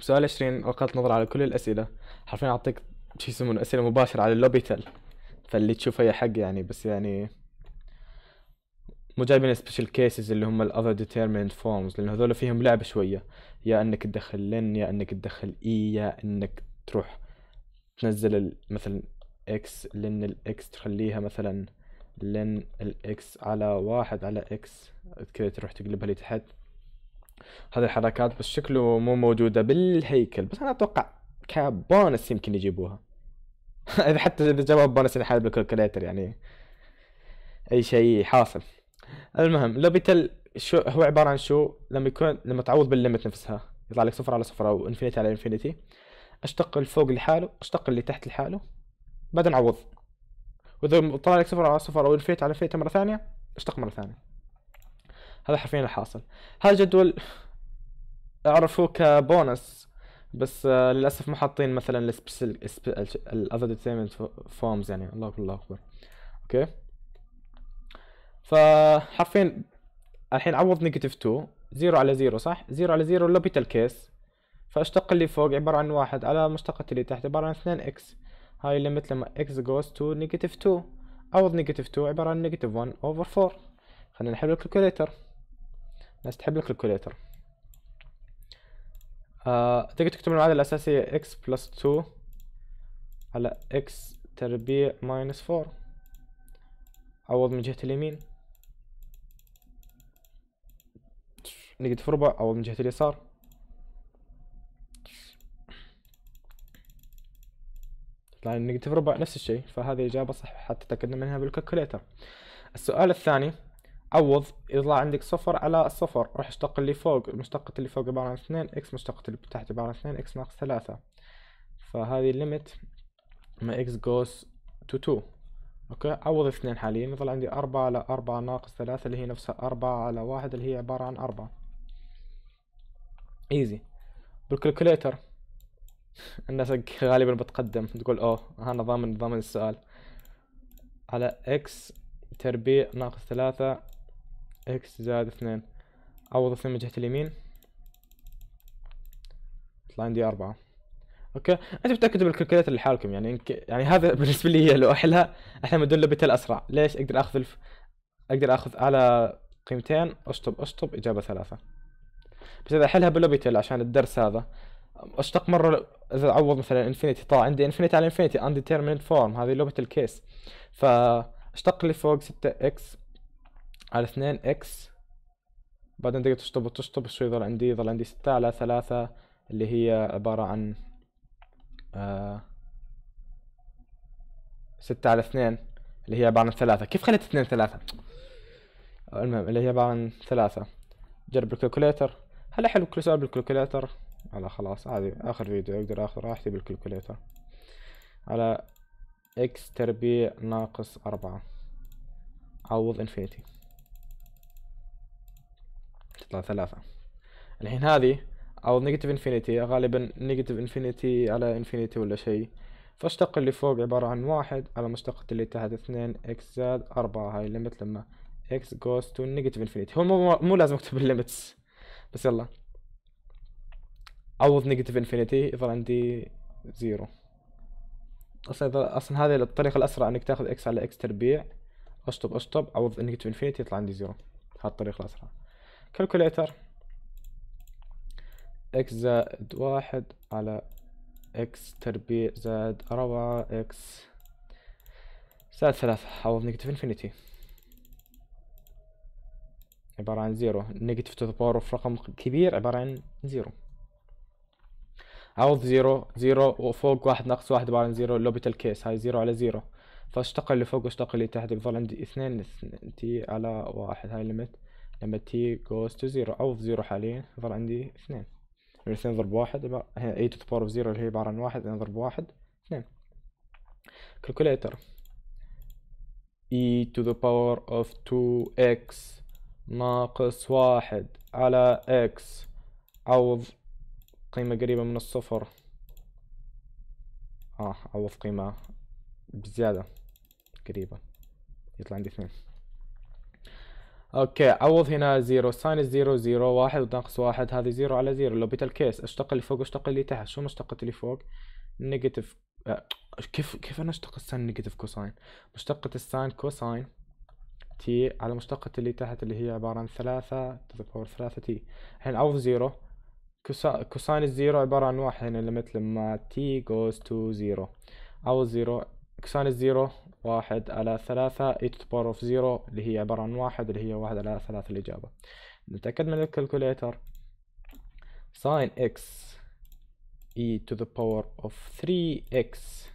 سؤال 20 وقفت نظر على كل الاسئله حرفيا اعطيك شو يسمونه اسئله مباشره على اللوبي تل فاللي تشوفه هي حق يعني بس يعني مو جايبين سبيشال كيسز اللي هم الاذر ديترميند فورمز لان هذول فيهم لعبه شويه يا انك تدخل لن يا انك تدخل اي e، يا انك تروح تنزل مثلا اكس لن الاكس تخليها مثلا لن الاكس على واحد على اكس كذا تروح تقلبها لتحت هذه الحركات بس شكله مو موجودة بالهيكل بس أنا أتوقع كبونس يمكن يجيبوها إذا حتى إذا جابوا بونس الحالة بالكالكوليتر يعني أي شيء حاصل المهم لوبيتل شو هو عبارة عن شو لما يكون لما تعوض بالليمت نفسها يطلع لك صفر على صفر أو انفينيتي على انفينيتي أشتق الفوق لحاله أشتق اللي تحت لحاله بعدين عوض وإذا طلع لك صفر على صفر أو انفينيتي على انفينيتي مرة ثانية اشتق مرة ثانية هذا حرفيا الحاصل هذا الجدول اعرفه كبونس بس آه، للاسف ما حاطين مثلا الاذر ديتيرمنت فورمز يعني الله الله اكبر اوكي فحرفيا الحين عوض نيجاتيف 2 0 على 0 صح 0 على 0 لوبيتال كيس فاشتق اللي فوق عبارة عن واحد على مشتقة اللي تحت عبارة عن اثنين اكس هاي الليمت لما اكس جوز تو نيجاتيف 2 عوض نيجاتيف 2 عبارة عن نيجاتيف 1 اوفر 4 خلينا نحل الكالكوليتر الناس تحب الكالكوليتر آه تقدر تكتب المعادلة الأساسية x بلس 2 على x تربيع ماينس 4 عوض من جهة اليمين نقد في ربع عوض من جهة اليسار طلع في ربع نفس الشيء فهذه إجابة صح حتى تأكدنا منها بالكالكوليتر السؤال الثاني عوض يطلع عندك صفر على صفر راح اشتق اللي فوق المشتقة اللي فوق عبارة عن اثنين اكس مشتقة اللي تحت عبارة عن اثنين اكس ناقص ثلاثة فهذه الليمت ما اكس جوز تو تو اوكي عوض اثنين حاليا يطلع عندي أربعة على أربعة ناقص ثلاثة اللي هي نفسها أربعة على واحد اللي هي عبارة عن أربعة ايزي بالكالكوليتر الناس غالبا بتقدم تقول اوه انا ضامن ضامن السؤال على اكس تربيع ناقص ثلاثة اكس زائد اثنين عوض اثنين من جهة اليمين يطلع عندي أربعة اوكي انتم تتاكدوا بالكالكوليتر لحالكم يعني انك... يعني هذا بالنسبه لي لو احلها احلى من دون لبتل اسرع ليش اقدر اخذ الف... اقدر اخذ على قيمتين اشطب اشطب اجابه ثلاثه بس اذا احلها بلوبيتل عشان الدرس هذا اشتق مره اذا عوض مثلا انفينيتي طلع عندي انفينيتي على انفينيتي انديترمينت فورم هذه لوبيتل كيس فاشتق لي فوق 6 اكس على اثنين اكس بعدين تقدر تشطب وتشطب شوي يظل عندي يظل عندي ستة على ثلاثة اللي هي عبارة عن آه ستة على اثنين اللي هي عبارة عن ثلاثة كيف خليت اثنين ثلاثة المهم اللي هي عبارة عن ثلاثة جرب الكالكوليتر هلا حلو كل سؤال بالكالكوليتر على خلاص عادي اخر فيديو اقدر اخذ راحتي بالكالكوليتر على اكس تربيع ناقص اربعة عوض انفينيتي تطلع ثلاثة الحين هذه او نيجاتيف انفينيتي غالبا نيجاتيف انفينيتي على انفينيتي ولا شيء فاشتق اللي فوق عبارة عن واحد على مشتقة اللي تحت اثنين اكس زائد أربعة هاي الليمت لما اكس جوز تو نيجاتيف انفينيتي هو مو, مو لازم اكتب الليمتس بس يلا عوض نيجاتيف انفينيتي يظل عندي زيرو اصلا اصلا هذه الطريقة الاسرع انك تاخذ اكس على اكس تربيع اشطب اشطب عوض نيجاتيف انفينيتي يطلع عندي زيرو هالطريقة الاسرع كالكوليتر اكس زائد واحد على اكس تربيع زائد أربعة اكس زائد ثلاثة أو نيجاتيف انفينيتي عبارة عن زيرو نيجاتيف تو ذا باور اوف رقم كبير عبارة عن زيرو عوض زيرو زيرو وفوق واحد ناقص واحد عبارة عن زيرو لوبيتال كيس هاي زيرو على زيرو اللي فوق واشتق اللي تحت يظل عندي اثنين اثنين على واحد هاي ليميت لما تي goes to زيرو او في زيرو حاليا يظل عندي اثنين يعني لما اثنين ضرب واحد هنا اي تو the power of zero اللي هي عبارة عن واحد اثنين ضرب واحد اثنين calculator e to the power of 2x ناقص واحد على x عوض قيمة قريبة من الصفر اه عوض قيمة بزيادة قريبة يطلع عندي اثنين اوكي عوض هنا زيرو ساينس زيرو زيرو واحد وناقص واحد هذه زيرو على زيرو لو لوبيتال كيس اشتق اللي فوق واشتق اللي تحت شو مشتقة اللي فوق نيجاتيف أه. كيف كيف انا اشتق الساين نيجاتيف كوساين مشتقة الساين كوساين تي على مشتقة اللي تحت اللي هي عبارة عن ثلاثة باور ثلاثة تي الحين عوض زيرو كوساين الزيرو عبارة عن واحد هنا يعني مثل ما تي جوز تو زيرو عوض زيرو كسان الزيرو واحد على ثلاثة اي تو باور اوف زيرو اللي هي عبارة عن واحد اللي هي واحد على ثلاثة الإجابة نتأكد من الكالكوليتر ساين اكس اي تو ذا باور اوف ثري اكس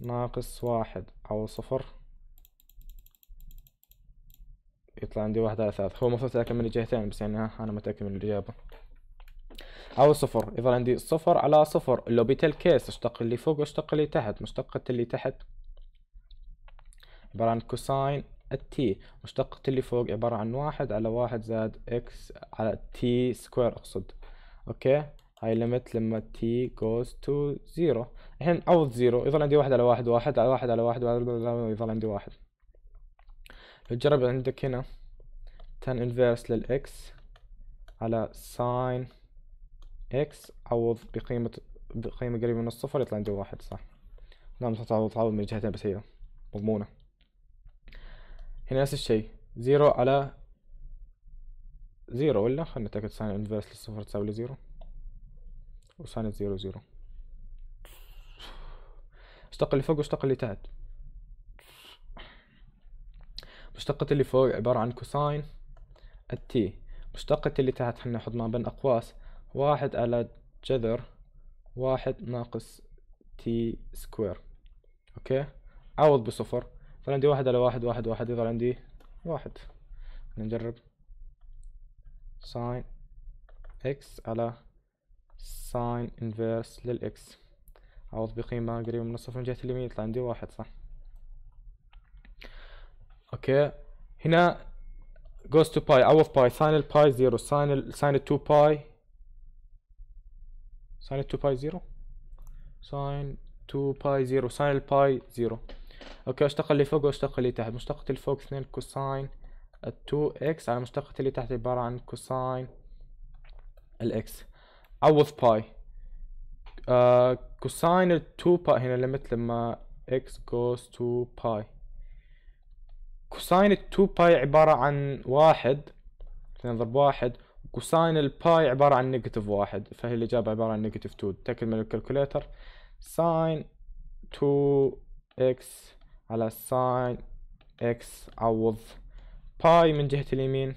ناقص واحد أو صفر يطلع عندي واحد على ثلاثة هو المفروض أتأكد من الجهتين بس يعني أنا متأكد من الإجابة او صفر اذا عندي صفر على صفر اللوبيتال كيس اشتق اللي فوق واشتق اللي تحت مشتقة اللي تحت عبارة عن كوساين التي مشتقة اللي فوق عبارة عن واحد على واحد زائد اكس على تي سكوير اقصد اوكي هاي ليمت لما تي جوز تو زيرو الحين اوت زيرو يظل عندي واحد على واحد واحد على واحد على واحد يظل عندي واحد لو عندك هنا تان انفيرس للاكس على ساين اكس عوض بقيمة بقيمة قريبة من الصفر يطلع عندي واحد صح نعم تعوض تعوض من الجهتين بس هي مضمونة هنا نفس الشيء زيرو على زيرو ولا خلنا نتأكد ساين انفرس للصفر تساوي لزيرو وساين زيرو زيرو اشتق اللي فوق واشتق اللي تحت مشتقة اللي فوق عبارة عن كوساين التي مشتقة اللي تحت نحط ما بين أقواس واحد على جذر واحد ناقص تي سكوير اوكي عوض بصفر فعندي واحد على واحد واحد واحد يظل عندي واحد نجرب ساين اكس على ساين انفيرس للاكس عوض بقيمة قريبة من الصفر من جهة اليمين يطلع عندي واحد صح اوكي هنا goes to باي عوض باي ساين الباي زيرو ساين ساين 2 باي ساين 2 باي 0 ساين 2 باي 0 ساين الباي 0 اوكي اشتق اللي فوق واشتق اللي تحت مشتقة اللي فوق 2 كوساين 2 x على مشتقة اللي تحت عبارة عن كوساين الاكس عوض باي آه كوساين 2 باي هنا لمت لما x goes to باي كوساين 2 باي عبارة عن واحد اثنين ضرب واحد كوساين الباي عبارة عن نيجاتيف واحد فهي الإجابة عبارة عن نيجاتيف تو تأكد من الكالكوليتر ساين تو اكس على ساين اكس عوض باي من جهة اليمين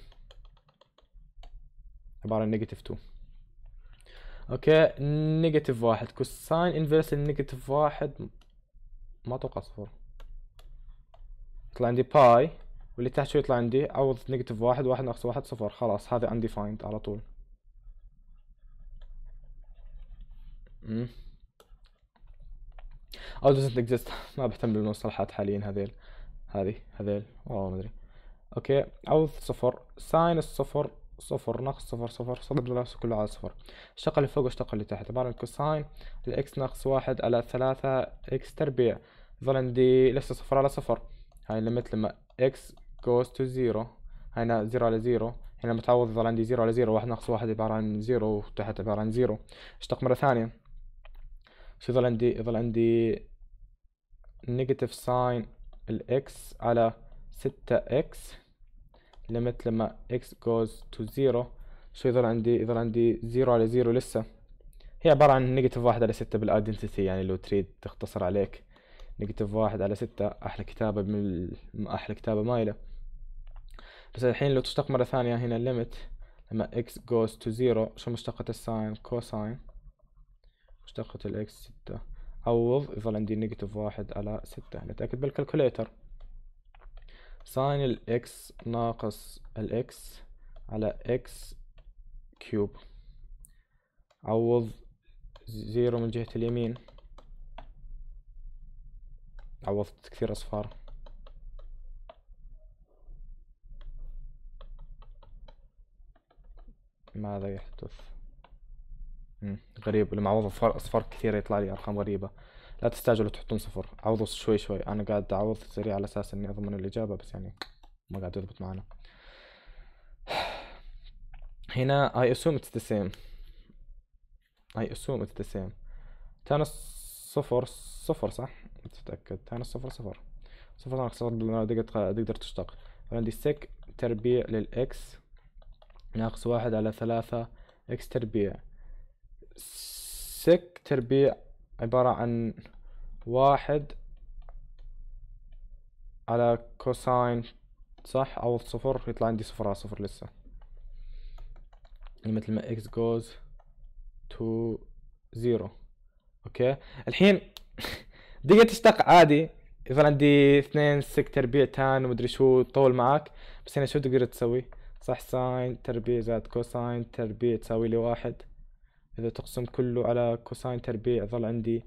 عبارة عن نيجاتيف تو اوكي نيجاتيف واحد كوساين انفيرس نيجاتيف واحد ما توقع صفر يطلع عندي باي واللي تحت شو يطلع عندي عوض نيجاتيف واحد واحد ناقص واحد صفر خلاص هذا undefined على طول او oh, doesn't exist ما بهتم بالمصطلحات حاليا هذيل هذه هذيل والله ما ادري اوكي عوض صفر ساين الصفر صفر ناقص صفر صفر صدر نفسه كله على صفر الشق اللي فوق والشق اللي تحت عبارة عن كوساين الاكس ناقص واحد على ثلاثة اكس تربيع ظل عندي لسه صفر على صفر هاي لمت لما اكس goes to zero هنا زيرو على زيرو هنا متعوض يظل عندي زيرو على زيرو واحد ناقص واحد عبارة عن زيرو وتحت عبارة عن زيرو اشتق مرة ثانية شو يظل عندي يظل عندي negative sign الاكس على ستة اكس لمت لما اكس goes to zero شو يظل عندي يظل عندي زيرو على زيرو لسه هي عبارة عن نيجاتيف واحد على ستة بالايدنتيتي يعني لو تريد تختصر عليك نيجاتيف واحد على ستة أحلى كتابة من أحلى كتابة مايلة بس الحين لو تشتق مرة ثانية هنا limit لما x goes to zero شو مشتقة الساين كوساين مشتقة ال x ستة عوض يظل عندي نيجاتيف واحد على ستة نتأكد بالكالكوليتر ساين ال x ناقص ال x على x كيوب عوض زيرو من جهة اليمين عوضت كثير أصفار ماذا يحدث مم. غريب لما اعوض اصفار كثيرة يطلع لي ارقام غريبة لا تستعجلوا تحطون صفر عوضوا شوي شوي انا قاعد اعوض سريع على اساس اني اضمن الاجابة بس يعني ما قاعد يضبط معنا هنا I assume it's the same I assume it's the same تانس صفر صفر صح؟ متأكد تانس صفر صفر صفر صفر صفر صفر تشتق صفر سك تربيع للإكس ناقص واحد على ثلاثة إكس تربيع سك تربيع عبارة عن واحد على كوساين صح أو صفر يطلع عندي صفر على صفر لسه يعني مثل ما إكس جوز تو زيرو أوكي الحين دقيقة تشتق عادي إذا عندي اثنين سك تربيع تان ومدري شو طول معاك بس هنا شو تقدر تسوي صح ساين تربيع زائد كوساين تربيع تساوي لي واحد إذا تقسم كله على كوساين تربيع ظل عندي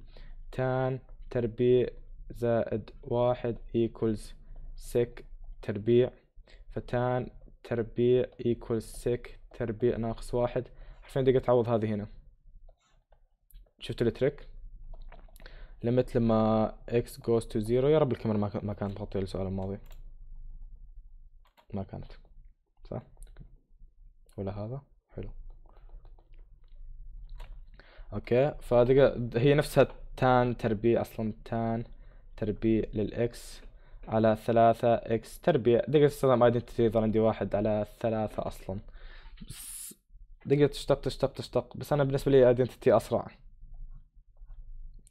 تان تربيع زائد واحد equals سك تربيع فتان تربيع equals سك تربيع ناقص واحد حرفين دقيقة تعوض هذه هنا شفت التريك لمت لما x goes to zero يا رب الكاميرا ما كانت مغطية السؤال الماضي ما كانت ولا هذا حلو اوكي فدق هي نفسها تان تربيع اصلا تان تربيع للاكس على ثلاثة اكس تربيع دقيقة تستخدم ايدنتيتي يظل عندي واحد على ثلاثة اصلا بس دقيقة تشتق تشتق تشتق بس انا بالنسبة لي ايدنتيتي اسرع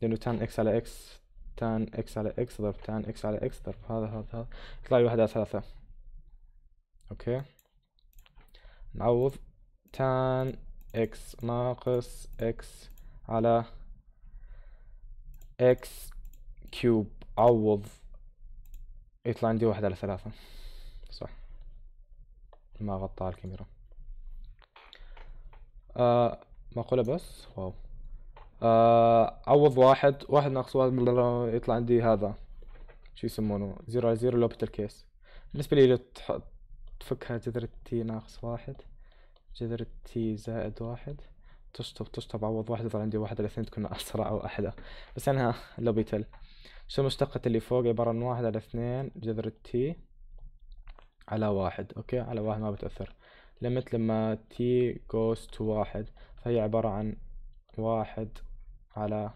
لانه تان اكس على اكس تان اكس على اكس ضرب تان اكس على اكس ضرب هذا هذا هذا يطلع لي واحد على ثلاثة اوكي نعوض تان اكس ناقص اكس على اكس كيوب عوض يطلع عندي واحد على ثلاثة صح ما غطى الكاميرا آه مقولة بس واو آه عوض واحد واحد ناقص واحد يطلع عندي هذا شو يسمونه زيرو على زيرو لوبت كيس بالنسبة لي تفكها جذر تي ناقص واحد جذر تي زائد واحد تشطب تشطب عوض واحد يظل عندي واحد الاثنين تكون أسرع أو أحلى بس أنها لوبيتل شو مشتقة اللي فوق عبارة عن واحد على اثنين جذر تي على واحد أوكي على واحد ما بتأثر لمت لما تي جوز تو واحد فهي عبارة عن واحد على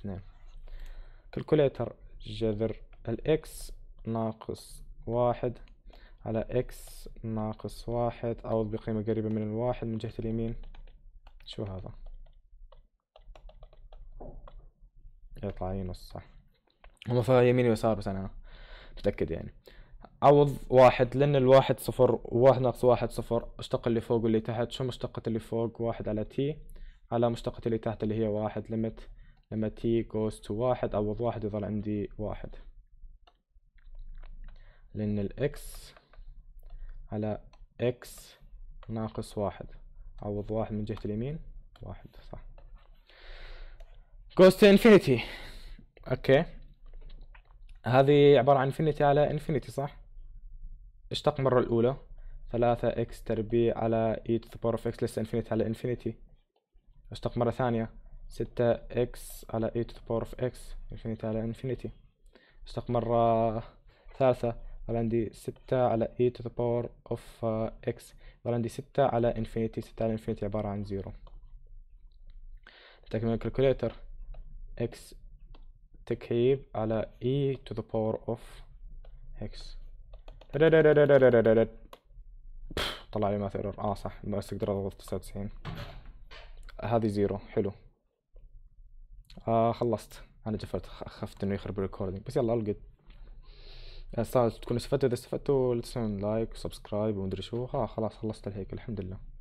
اثنين كالكوليتر جذر الإكس ناقص واحد على اكس ناقص واحد او بقيمة قريبة من الواحد من جهة اليمين شو هذا يطلع نص صح هم في يمين ويسار بس انا متأكد يعني عوض واحد لان الواحد صفر وواحد ناقص واحد صفر اشتق اللي فوق واللي تحت شو مشتقة اللي فوق واحد على تي على مشتقة اللي تحت اللي هي واحد لمت لما تي goes to واحد عوض واحد يظل عندي واحد لأن الإكس على اكس ناقص واحد عوض واحد من جهة اليمين واحد صح goes to infinity اوكي هذه عبارة عن infinity على infinity صح اشتق مرة الأولى ثلاثة اكس تربيع على e to the power of x لسه infinity على infinity اشتق مرة ثانية ستة اكس على e to the power of x infinity على infinity اشتق مرة ثالثة يبقى عندي ستة على e to the power of uh, x عندي ستة على infinity ستة على infinity عبارة عن زيرو نتأكد من الكالكوليتر x تكعيب على e to the power of x طلع لي ماث ايرور اه صح بس اقدر اضغط 99 هذه زيرو حلو آه خلصت انا جفرت خفت انه يخرب الريكوردينج بس يلا القد يعني صار تكونوا استفدتوا اذا استفدتوا لا لايك وسبسكرايب ومدري شو ها خلاص خلصت الهيكل الحمد لله